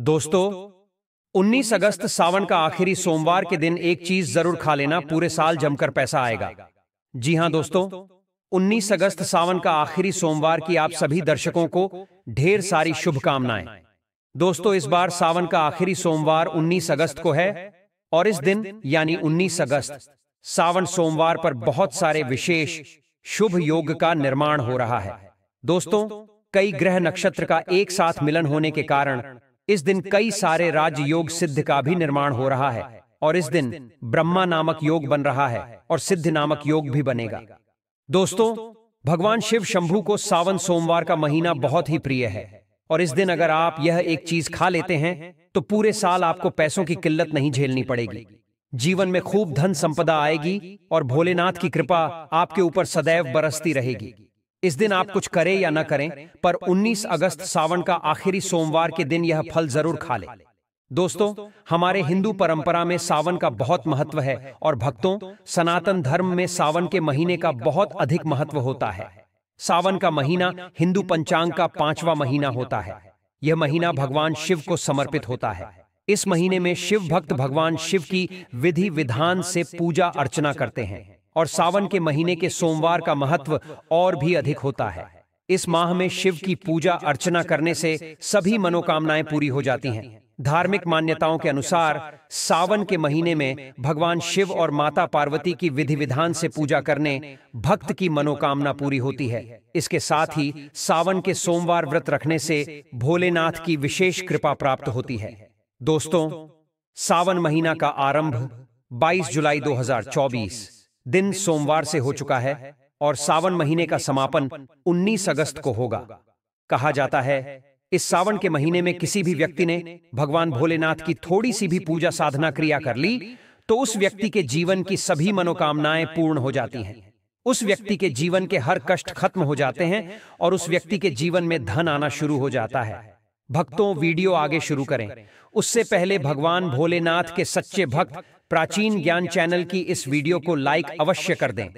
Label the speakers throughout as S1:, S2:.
S1: दोस्तों 19 अगस्त सावन का आखिरी सोमवार के दिन एक चीज जरूर खा लेना पूरे साल जमकर पैसा आएगा जी हां दोस्तों 19 अगस्त सावन का आखिरी सोमवार की आप सभी दर्शकों को ढेर सारी शुभकामनाएं दोस्तों इस बार सावन का आखिरी सोमवार 19 अगस्त को है और इस दिन यानी 19 अगस्त सावन सोमवार पर बहुत सारे विशेष शुभ योग का निर्माण हो रहा है दोस्तों कई ग्रह नक्षत्र का एक साथ मिलन होने के कारण इस दिन कई सारे योग सिद्ध का भी निर्माण हो रहा है और इस दिन ब्रह्मा नामक योग बन रहा है और सिद्ध नामक योग भी बनेगा दोस्तों भगवान शिव शंभू को सावन सोमवार का महीना बहुत ही प्रिय है और इस दिन अगर आप यह एक चीज खा लेते हैं तो, तो पूरे साल आपको पैसों की किल्लत नहीं झेलनी पड़ेगी जीवन में खूब धन संपदा आएगी और भोलेनाथ की कृपा आपके ऊपर सदैव बरसती रहेगी इस दिन आप कुछ करें या न करें पर 19 अगस्त सावन का आखिरी सोमवार के दिन यह फल जरूर खा लें दोस्तों हमारे हिंदू परंपरा में सावन का बहुत महत्व है और भक्तों सनातन धर्म में सावन के महीने का बहुत अधिक महत्व होता है सावन का महीना हिंदू पंचांग का पांचवा महीना होता है यह महीना भगवान शिव को समर्पित होता है इस महीने में शिव भक्त भगवान शिव की विधि विधान से पूजा अर्चना करते हैं और सावन के महीने के सोमवार का महत्व और भी अधिक होता है इस माह में शिव की पूजा अर्चना करने से सभी मनोकामनाएं पूरी हो जाती हैं धार्मिक मान्यताओं के अनुसार सावन के महीने में भगवान शिव और माता पार्वती की विधि विधान से पूजा करने भक्त की मनोकामना पूरी होती है इसके साथ ही सावन के सोमवार व्रत रखने से भोलेनाथ की विशेष कृपा प्राप्त होती है दोस्तों सावन महीना का आरंभ 22 जुलाई 2024 दिन सोमवार से हो चुका है और सावन महीने का समापन 19 अगस्त को होगा कहा जाता है इस सावन के महीने में किसी भी व्यक्ति ने भगवान भोलेनाथ की थोड़ी सी भी पूजा साधना क्रिया कर ली तो, तो उस व्यक्ति के जीवन की सभी मनोकामनाएं पूर्ण हो जाती हैं उस व्यक्ति के जीवन के हर कष्ट खत्म हो जाते हैं और उस व्यक्ति के जीवन में धन आना शुरू हो जाता है भक्तों वीडियो आगे शुरू करें उससे पहले भगवान भोलेनाथ के सच्चे भक्त प्राचीन ज्ञान चैनल की इस वीडियो को लाइक अवश्य कर दें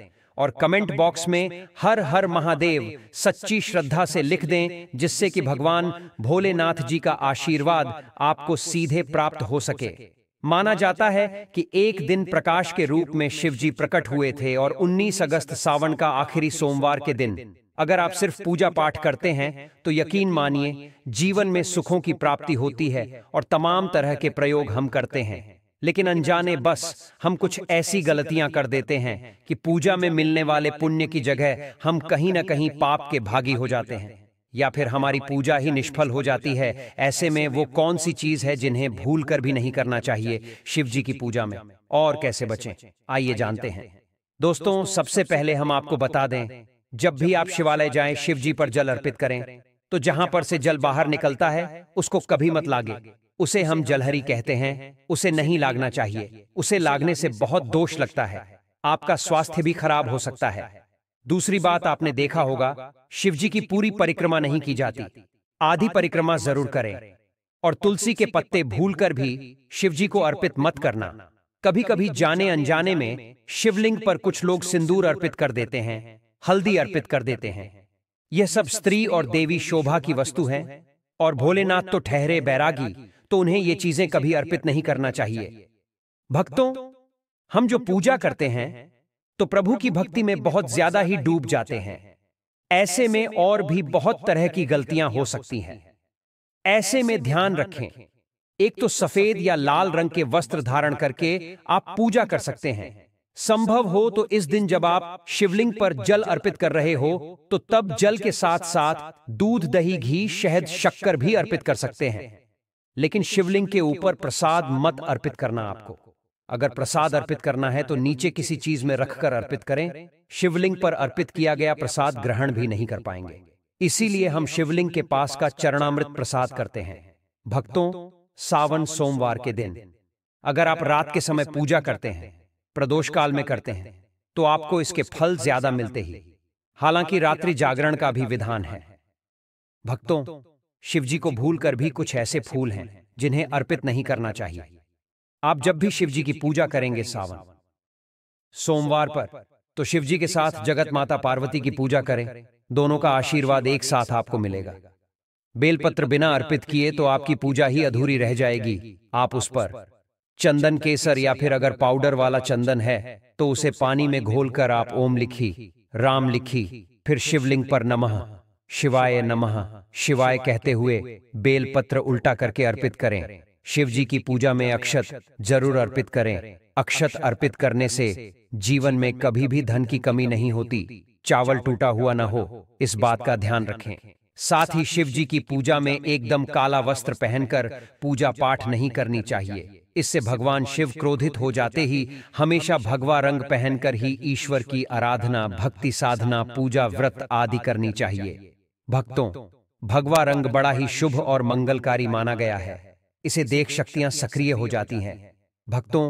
S1: और कमेंट बॉक्स में हर हर महादेव सच्ची श्रद्धा से लिख दें जिससे कि भगवान भोलेनाथ जी का आशीर्वाद आपको सीधे प्राप्त हो सके माना जाता है कि एक दिन प्रकाश के रूप में शिवजी प्रकट हुए थे और 19 अगस्त सावन का आखिरी सोमवार के दिन अगर आप सिर्फ पूजा पाठ करते हैं तो, तो यकीन मानिए जीवन में सुखों की प्राप्ति होती है और तमाम तरह के प्रयोग हम करते हैं लेकिन अनजाने बस हम कुछ ऐसी गलतियां कर देते हैं कि पूजा में मिलने वाले पुण्य की जगह हम कहीं ना कहीं पाप के भागी हो जाते हैं या फिर हमारी पूजा ही निष्फल हो जाती है ऐसे में वो कौन सी चीज है जिन्हें भूल कर भी नहीं करना चाहिए शिव जी की पूजा में और कैसे बचें आइए जानते हैं दोस्तों सबसे पहले हम आपको बता दें जब भी आप शिवालय जाएं शिव जी पर जल अर्पित करें तो जहां पर से जल बाहर निकलता है उसको कभी मत लागे उसे हम जलहरी कहते हैं उसे नहीं लागना चाहिए उसे लागने से बहुत दोष लगता है आपका स्वास्थ्य भी खराब हो सकता है दूसरी बात आपने देखा होगा शिवजी की पूरी परिक्रमा नहीं की जाती आधी परिक्रमा जरूर करें और तुलसी के पत्ते भूलकर भी शिवजी को अर्पित मत करना कभी कभी जाने अनजाने में शिवलिंग पर कुछ लोग सिंदूर अर्पित कर देते हैं हल्दी अर्पित कर देते हैं यह सब स्त्री और देवी शोभा की वस्तु है और भोलेनाथ तो ठहरे बैरागी तो उन्हें ये चीजें कभी अर्पित नहीं करना चाहिए भक्तों हम जो पूजा करते हैं तो प्रभु की भक्ति में बहुत ज्यादा ही डूब जाते हैं ऐसे में और भी बहुत तरह की गलतियां हो सकती हैं ऐसे में ध्यान रखें एक तो सफेद या लाल रंग के वस्त्र धारण करके आप पूजा कर सकते हैं संभव हो तो इस दिन जब आप शिवलिंग पर जल अर्पित कर रहे हो तो तब जल के साथ साथ दूध दही घी शहद शक्कर भी अर्पित कर सकते हैं लेकिन शिवलिंग के ऊपर प्रसाद मत अर्पित करना आपको अगर प्रसाद अर्पित करना है तो, तो नीचे किसी चीज में रखकर अर्पित करें शिवलिंग पर अर्पित किया गया प्रसाद ग्रहण भी नहीं कर पाएंगे इसीलिए हम शिवलिंग के पास का चरणामृत प्रसाद करते हैं भक्तों सावन सोमवार के दिन अगर आप रात के समय पूजा करते हैं प्रदोष काल में करते हैं तो, तो आपको इसके फल ज्यादा मिलते ही हालांकि रात्रि जागरण का भी विधान है भक्तों शिवजी को भूलकर भी कुछ ऐसे फूल हैं जिन्हें अर्पित नहीं करना चाहिए आप जब भी शिवजी की पूजा करेंगे सावन सोमवार पर तो शिवजी के साथ जगत माता पार्वती की पूजा करें दोनों का आशीर्वाद एक साथ आपको मिलेगा बेलपत्र बिना अर्पित किए तो आपकी पूजा ही अधूरी रह जाएगी आप उस पर चंदन केसर या फिर अगर पाउडर वाला चंदन है तो उसे पानी में घोलकर आप ओम लिखी राम लिखी फिर शिवलिंग पर नमः शिवाय नमः शिवाय कहते हुए बेलपत्र उल्टा करके अर्पित करें शिव जी की पूजा में अक्षत जरूर अर्पित करें अक्षत अर्पित करने से जीवन में कभी भी धन की कमी नहीं होती चावल टूटा हुआ न हो इस बात का ध्यान रखें साथ ही शिव जी की पूजा में एकदम काला वस्त्र पहनकर पूजा पाठ नहीं करनी चाहिए इससे भगवान शिव क्रोधित हो जाते ही हमेशा भगवा रंग पहनकर ही ईश्वर की आराधना भक्ति साधना पूजा व्रत आदि करनी चाहिए भक्तों भगवा रंग बड़ा ही शुभ और मंगलकारी माना गया है इसे देख शक्तियां सक्रिय हो जाती हैं भक्तों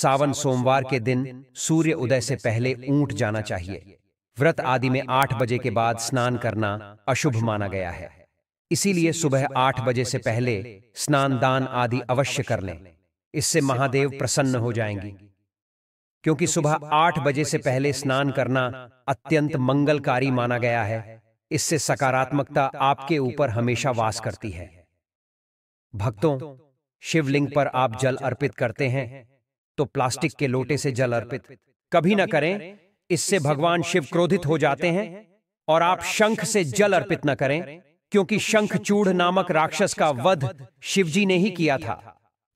S1: सावन सोमवार के दिन सूर्य उदय से पहले ऊंट जाना चाहिए व्रत आदि में आठ बजे के बाद स्नान करना अशुभ माना गया है इसीलिए सुबह आठ बजे से पहले स्नान दान आदि अवश्य कर लें इससे महादेव प्रसन्न हो जाएंगी क्योंकि सुबह आठ बजे से पहले स्नान करना अत्यंत मंगलकारी माना गया है इससे सकारात्मकता आपके ऊपर हमेशा वास करती है भक्तों शिवलिंग पर आप जल अर्पित करते हैं तो प्लास्टिक के लोटे से जल अर्पित कभी ना करें इससे भगवान शिव क्रोधित हो जाते हैं और आप शंख से जल अर्पित न करें क्योंकि शंख चूड़ नामक राक्षस का वध शिवजी ने ही किया था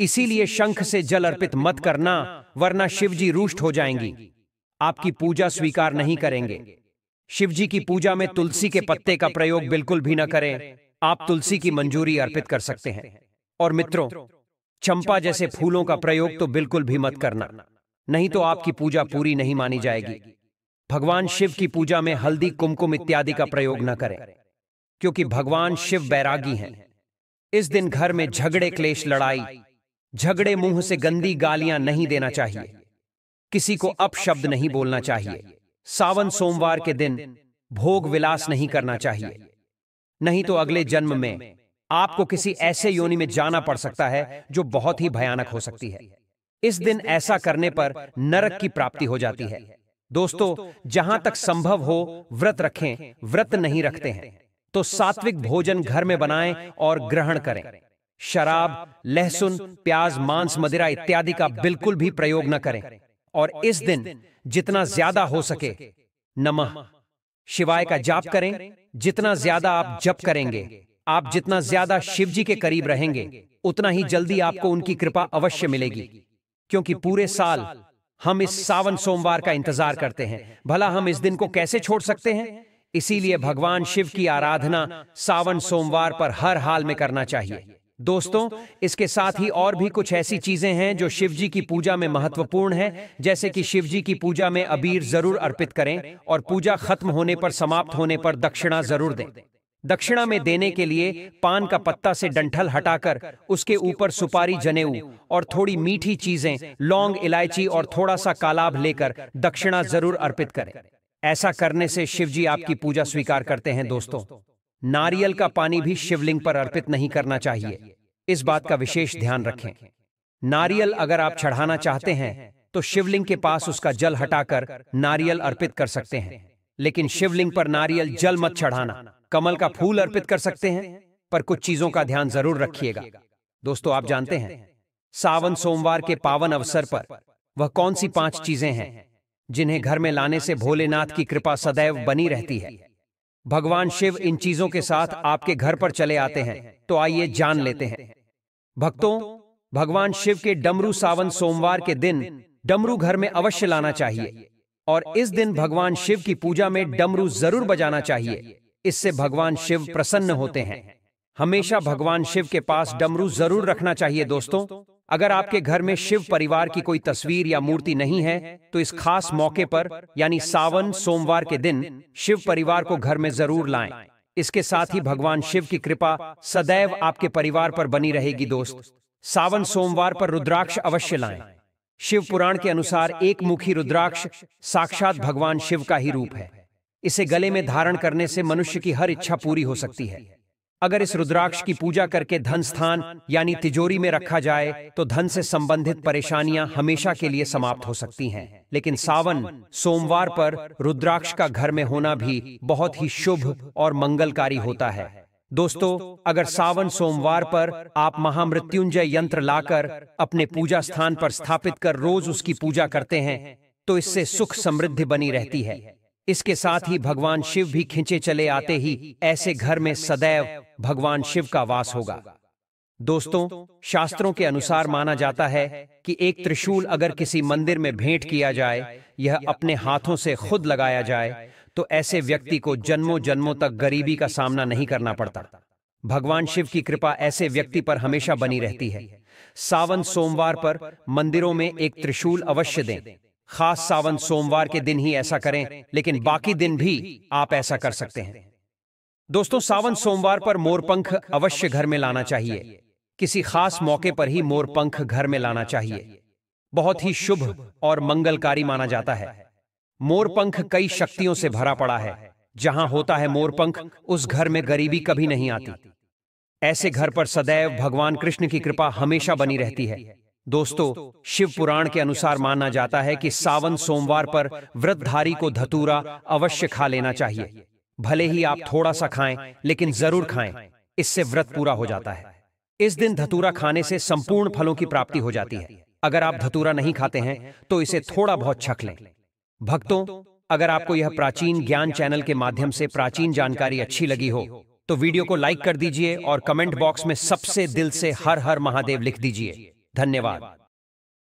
S1: इसीलिए शंख से जल अर्पित मत करना वरना शिवजी रुष्ट हो जाएंगी आपकी पूजा स्वीकार नहीं करेंगे शिव जी की पूजा में तुलसी के पत्ते का प्रयोग बिल्कुल भी न करें आप तुलसी की मंजूरी अर्पित कर सकते हैं और मित्रों चंपा जैसे फूलों का प्रयोग तो बिल्कुल भी मत करना नहीं तो आपकी पूजा पूरी नहीं मानी जाएगी भगवान शिव की पूजा में हल्दी कुमकुम इत्यादि का प्रयोग न करें क्योंकि भगवान शिव बैरागी हैं इस दिन घर में झगड़े क्लेश लड़ाई झगड़े मुंह से गंदी गालियां नहीं देना चाहिए किसी को अपशब्द नहीं बोलना चाहिए सावन सोमवार के दिन भोग विलास नहीं करना चाहिए नहीं तो अगले जन्म में आपको किसी ऐसे योनि में जाना पड़ सकता है जो बहुत ही भयानक हो सकती है इस दिन ऐसा करने पर नरक की प्राप्ति हो जाती है दोस्तों जहां तक संभव हो व्रत रखें व्रत नहीं रखते हैं तो सात्विक भोजन घर में बनाएं और ग्रहण करें शराब लहसुन प्याज मांस मदिरा इत्यादि का बिल्कुल भी प्रयोग न करें और इस दिन जितना ज्यादा हो सके नमः शिवाय का जाप करें जितना ज्यादा आप जप करेंगे आप जितना ज्यादा शिव जी के करीब रहेंगे उतना ही जल्दी आपको उनकी कृपा अवश्य मिलेगी क्योंकि पूरे साल हम इस सावन सोमवार का इंतजार करते हैं भला हम इस दिन को कैसे छोड़ सकते हैं इसीलिए भगवान शिव की आराधना सावन सोमवार पर हर हाल में करना चाहिए दोस्तों इसके साथ ही और भी कुछ ऐसी चीजें हैं जो शिवजी की पूजा में महत्वपूर्ण है जैसे कि शिवजी की पूजा में अबीर जरूर अर्पित करें और पूजा खत्म होने पर समाप्त होने पर दक्षिणा जरूर दें दक्षिणा में देने के लिए पान का पत्ता से डंठल हटाकर उसके ऊपर सुपारी जनेऊ और थोड़ी मीठी चीजें लौंग इलायची और थोड़ा सा कालाब लेकर दक्षिणा जरूर अर्पित करें ऐसा करने से शिवजी आपकी पूजा स्वीकार करते हैं दोस्तों नारियल का पानी भी शिवलिंग पर अर्पित नहीं करना चाहिए इस बात का विशेष ध्यान रखें नारियल अगर आप चढ़ाना चाहते हैं तो शिवलिंग के पास उसका जल हटाकर नारियल अर्पित कर सकते हैं लेकिन शिवलिंग पर नारियल जल मत चढ़ाना कमल का फूल अर्पित कर सकते हैं पर कुछ चीजों का ध्यान जरूर रखिएगा दोस्तों आप जानते हैं सावन सोमवार के पावन अवसर पर वह कौन सी पांच चीजें हैं जिन्हें घर में लाने से भोलेनाथ की कृपा सदैव बनी रहती है भगवान शिव इन चीजों के साथ आपके घर पर चले आते हैं तो आइए तो जान लेते हैं भक्तों भगवान शिव के डमरू सावन सोमवार के दिन डमरू घर में अवश्य लाना चाहिए और इस दिन भगवान शिव की पूजा में डमरू जरूर बजाना चाहिए इससे भगवान शिव प्रसन्न होते हैं हमेशा भगवान शिव के पास डमरू जरूर रखना चाहिए दोस्तों अगर आपके घर में शिव परिवार की कोई तस्वीर या मूर्ति नहीं है तो इस खास मौके पर यानी सावन सोमवार के दिन शिव परिवार को घर में जरूर लाएं। इसके साथ ही भगवान शिव की कृपा सदैव आपके परिवार पर बनी रहेगी दोस्त सावन सोमवार पर रुद्राक्ष अवश्य लाएं। शिव पुराण के अनुसार एक मुखी रुद्राक्ष साक्षात भगवान शिव का ही रूप है इसे गले में धारण करने से मनुष्य की हर इच्छा पूरी हो सकती है अगर इस रुद्राक्ष की पूजा करके धन स्थान यानी तिजोरी में रखा जाए तो धन से संबंधित परेशानियां हमेशा के लिए समाप्त हो सकती हैं लेकिन सावन सोमवार पर रुद्राक्ष का घर में होना भी बहुत ही शुभ और मंगलकारी होता है दोस्तों अगर सावन सोमवार पर आप महामृत्युंजय यंत्र लाकर अपने पूजा स्थान पर स्थापित कर रोज उसकी पूजा करते हैं तो इससे सुख समृद्धि बनी रहती है इसके साथ ही भगवान शिव भी खींचे चले आते ही ऐसे घर में सदैव भगवान शिव का वास होगा दोस्तों शास्त्रों के अनुसार माना जाता है कि एक त्रिशूल अगर किसी मंदिर में भेंट किया जाए यह अपने हाथों से खुद लगाया जाए तो, तो ऐसे व्यक्ति को जन्मों जन्मों तक गरीबी का सामना नहीं करना पड़ता भगवान शिव की कृपा ऐसे व्यक्ति पर हमेशा बनी रहती है सावन सोमवार पर मंदिरों में एक त्रिशूल अवश्य दें खास सावन सोमवार के दिन ही ऐसा करें लेकिन बाकी दिन भी आप ऐसा कर सकते हैं दोस्तों सावन सोमवार पर मोरपंख अवश्य घर में लाना चाहिए किसी खास मौके पर ही मोरपंख घर में लाना चाहिए बहुत ही शुभ और मंगलकारी माना जाता है मोरपंख कई शक्तियों से भरा पड़ा है जहां होता है मोरपंख उस घर में गरीबी कभी नहीं आती ऐसे घर पर सदैव भगवान कृष्ण की कृपा हमेशा बनी रहती है दोस्तों शिव पुराण के अनुसार माना जाता है कि सावन सोमवार पर व्रतधारी को धतूरा अवश्य खा लेना चाहिए भले ही आप थोड़ा सा खाएं लेकिन जरूर खाएं इससे व्रत पूरा हो जाता है इस दिन धतूरा खाने से संपूर्ण फलों की प्राप्ति हो जाती है अगर आप धतूरा नहीं खाते हैं तो इसे थोड़ा बहुत छक लें भक्तों अगर आपको यह प्राचीन ज्ञान चैनल के माध्यम से प्राचीन जानकारी अच्छी लगी हो तो वीडियो को लाइक कर दीजिए और कमेंट बॉक्स में सबसे दिल से हर हर महादेव लिख दीजिए धन्यवाद